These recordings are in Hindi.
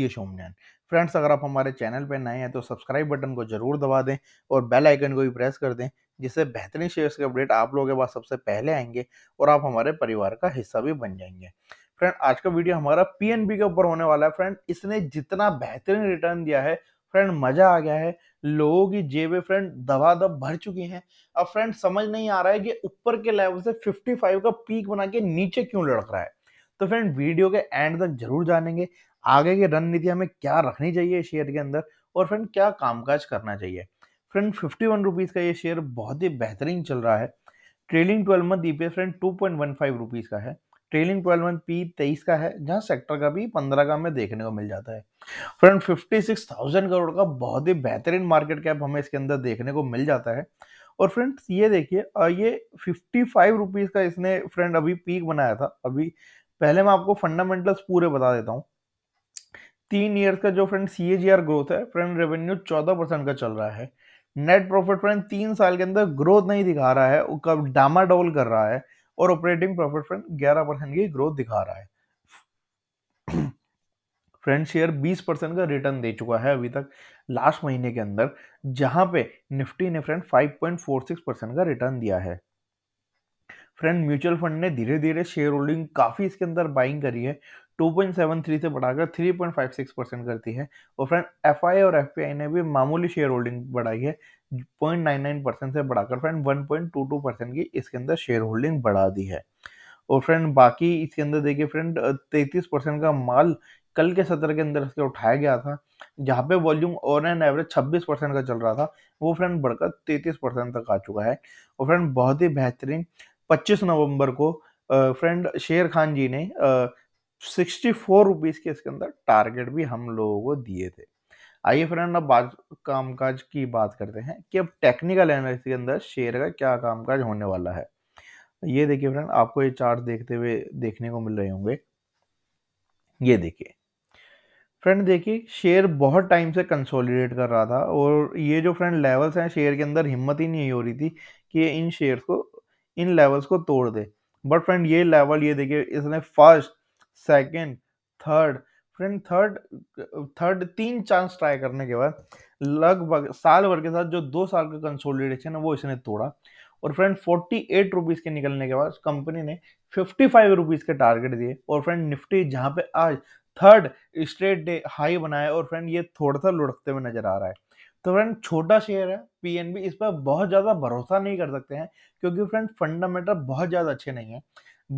ये शोमनैन फ्रेंड्स अगर आप हमारे चैनल पर नए हैं तो सब्सक्राइब बटन को जरूर दबा दें और बेल आइकन को भी प्रेस कर दें जिससे बेहतरीन शेयर्स के अपडेट आप लोगों के पास सबसे पहले आएंगे और आप हमारे परिवार का हिस्सा भी बन जाएंगे फ्रेंड आज का वीडियो हमारा पीएनबी के ऊपर होने वाला है फ्रेंड इसने जितना बेहतरीन रिटर्न दिया है फ्रेंड मजा आ गया है लोगों की जेबें फ्रेंड दबा दब भर चुकी हैं अब फ्रेंड समझ नहीं आ रहा है कि ऊपर के लेवल से 55 का पीक बना के नीचे क्यों लड़क रहा है तो फ्रेंड वीडियो के एंड तक जरूर जानेंगे आगे की रणनीति हमें क्या रखनी चाहिए शेयर के अंदर और फ्रेंड क्या कामकाज करना चाहिए फ्रेंड फिफ्टी वन रुपीज़ का ये शेयर बहुत ही बेहतरीन चल रहा है trailing twelve month E friend two point one five rupees का है ट्रेलिंग ट्वेल्व मंथ पी तेईस का है जहाँ सेक्टर का भी पंद्रह का हमें देखने को मिल जाता है friend fifty six thousand crore का बहुत ही बेहतरीन मार्केट कैप हमें इसके अंदर देखने को मिल जाता है और फ्रेंड्स ये देखिए ये फिफ्टी फाइव रुपीज़ का इसने फ्रेंड अभी पीक बनाया था अभी पहले मैं आपको फंडामेंटल्स पूरे बता देता हूँ तीन ईयर का जो फ्रेंड सी ग्रोथ है फ्रेंड रेवेन्यू चौदह परसेंट का चल रहा है नेट प्रॉफिट फ्रेंड तीन साल के अंदर ग्रोथ नहीं दिखा रहा है कब डामा डबल कर रहा है और ऑपरेटिंग प्रॉफिट फ्रेंड ग्यारह परसेंट की ग्रोथ दिखा रहा है फ्रेंड शेयर 20 परसेंट का रिटर्न दे चुका है अभी तक लास्ट महीने के अंदर जहां पे निफ्टी ने फ्रेंड 5.46 परसेंट का रिटर्न दिया है फ्रेंड म्यूचुअल फंड ने धीरे धीरे शेयर होल्डिंग काफ़ी इसके अंदर बाइंग करी है 2.73 से बढ़ाकर 3.56 परसेंट करती है और फ्रेंड एफ और एफ ने भी मामूली शेयर होल्डिंग बढ़ाई है 0.99 परसेंट से बढ़ाकर फ्रेंड 1.22 परसेंट की इसके अंदर शेयर होल्डिंग बढ़ा दी है और फ्रेंड बाकी इसके अंदर देखिए फ्रेंड 33 परसेंट का माल कल के सत्र के अंदर इसके उठाया गया था जहाँ पे वॉल्यूम और एंड एवरेज छब्बीस परसेंट का चल रहा था वो फ्रेंड बढ़कर तैतीस परसेंट तक आ चुका है और फ्रेंड बहुत ही बेहतरीन पच्चीस नवंबर को फ्रेंड शेर खान जी ने सिक्सटी फोर रुपीज़ के इसके अंदर टारगेट भी हम लोगों को दिए थे आइए फ्रेंड अब बात कामकाज की बात करते हैं कि अब टेक्निकल एनालिसिस के अंदर शेयर का क्या कामकाज होने वाला है ये देखिए फ्रेंड आपको ये चार्ट देखते हुए देखने को मिल रहे होंगे ये देखिए फ्रेंड देखिए शेयर बहुत टाइम से कंसोलिडेट कर रहा था और ये जो फ्रेंड लेवल्स हैं शेयर के अंदर हिम्मत ही नहीं हो रही थी कि इन शेयर्स को इन लेवल्स को तोड़ दे बट फ्रेंड ये लेवल ये देखिए इसने first second third friend third third तीन चांस ट्राई करने के बाद लगभग साल भर के साथ जो दो साल का कंसोलिडेशन है वो इसने तोड़ा और फ्रेंड फोर्टी एट रुपीज़ के निकलने के बाद कंपनी ने फिफ्टी फाइव रुपीज़ के टारगेट दिए और फ्रेंड निफ्टी जहाँ पे आज थर्ड स्ट्रेट डे हाई बनाया और फ्रेंड ये थोड़ा सा लुढ़कते हुए नजर आ रहा है तो फ्रेंड छोटा शेयर है पीएनबी इस पर बहुत ज़्यादा भरोसा नहीं कर सकते हैं क्योंकि फ्रेंड फंडामेंटल बहुत ज़्यादा अच्छे नहीं हैं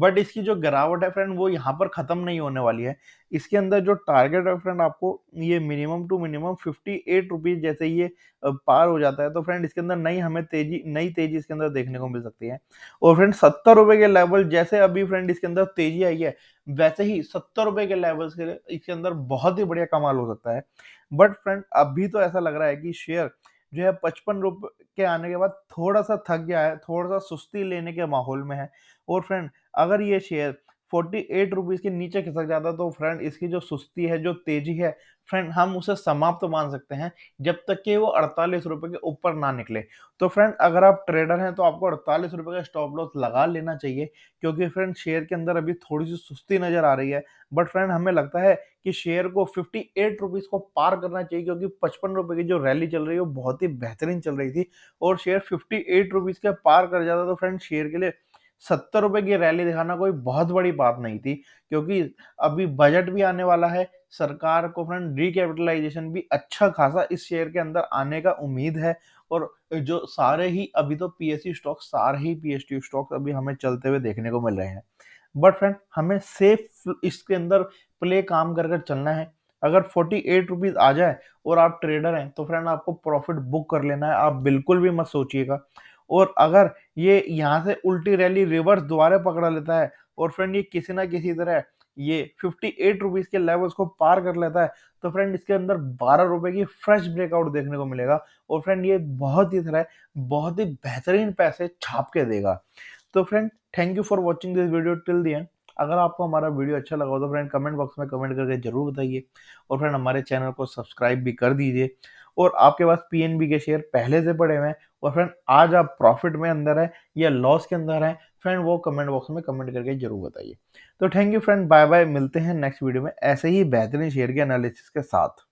बट इसकी जो गिरावट है फ्रेंड वो यहाँ पर ख़त्म नहीं होने वाली है इसके अंदर जो टारगेट है फ्रेंड आपको ये minimum two minimum fifty eight rupees जैसे ये पार हो जाता है तो फ्रेंड इसके अंदर नई हमें तेज़ी नई तेज़ी इसके अंदर देखने को मिल सकती है और फ्रेंड सत्तर रुपये के लेवल जैसे अभी फ्रेंड इसके अंदर तेज़ी आई है वैसे ही सत्तर रुपये के लेवल के इसके अंदर बहुत ही बढ़िया कमाल हो सकता है बट फ्रेंड अभी तो ऐसा लग रहा है कि शेयर जो है पचपन रुपये के आने के बाद थोड़ा सा थक गया है थोड़ा सा सुस्ती लेने के माहौल में है और फ्रेंड अगर ये शेयर फोर्टी एट रुपीज़ के नीचे खिसक जाता तो फ्रेंड इसकी जो सुस्ती है जो तेजी है फ्रेंड हम उसे समाप्त मान सकते हैं जब तक कि वो अड़तालीस रुपये के ऊपर ना निकले तो फ्रेंड अगर आप ट्रेडर हैं तो आपको अड़तालीस रुपये का स्टॉप लॉस लगा लेना चाहिए क्योंकि फ्रेंड शेयर के अंदर अभी थोड़ी सी सुस्ती नज़र आ रही है बट फ्रेंड हमें लगता है कि शेयर को फिफ्टी एट रुपीज़ को पार करना चाहिए क्योंकि पचपन रुपये की जो रैली चल रही है वो बहुत ही बेहतरीन चल रही थी और शेयर फिफ्टी एट रुपीज़ के पार कर जाता तो फ्रेंड शेयर के लिए सत्तर रुपए की रैली दिखाना कोई बहुत बड़ी बात नहीं थी क्योंकि अभी बजट भी आने वाला है सरकार को फ्रेंड रिकैपिटलाइजेशन भी अच्छा खासा इस शेयर के अंदर आने का उम्मीद है और जो सारे ही अभी तो सी स्टॉक सारे ही टी स्टॉक्स अभी हमें चलते हुए देखने को मिल रहे हैं बट फ्रेंड हमें सेफ इसके अंदर प्ले काम कर कर चलना है अगर फोर्टी एट रुपीज़ आ जाए और आप ट्रेडर हैं तो फ्रेंड आपको प्रॉफिट बुक कर लेना है आप बिल्कुल भी मत सोचिएगा और अगर ये यहाँ से उल्टी रैली रिवर्स दोबारा पकड़ा लेता है और फ्रेंड ये किसी ना किसी तरह ये फिफ्टी एट रुपीज के लेवल्स को पार कर लेता है तो फ्रेंड इसके अंदर बारह रुपए की फ्रेश ब्रेकआउट देखने को मिलेगा और फ्रेंड ये बहुत ही तरह बहुत ही बेहतरीन पैसे छाप के देगा तो friend thank you for watching this video till the end अगर आपको हमारा वीडियो अच्छा लगा हो तो फ्रेंड कमेंट बॉक्स में कमेंट करके जरूर बताइए और फ्रेंड हमारे चैनल को सब्सक्राइब भी कर दीजिए और आपके पास पीएनबी के शेयर पहले से पड़े हुए हैं और फ्रेंड आज आप प्रॉफिट में अंदर है या लॉस के अंदर है फ्रेंड वो कमेंट बॉक्स में कमेंट करके जरूर बताइए तो thank you friend bye bye मिलते हैं नेक्स्ट वीडियो में ऐसे ही बेहतरीन शेयर के एनालिसिस के साथ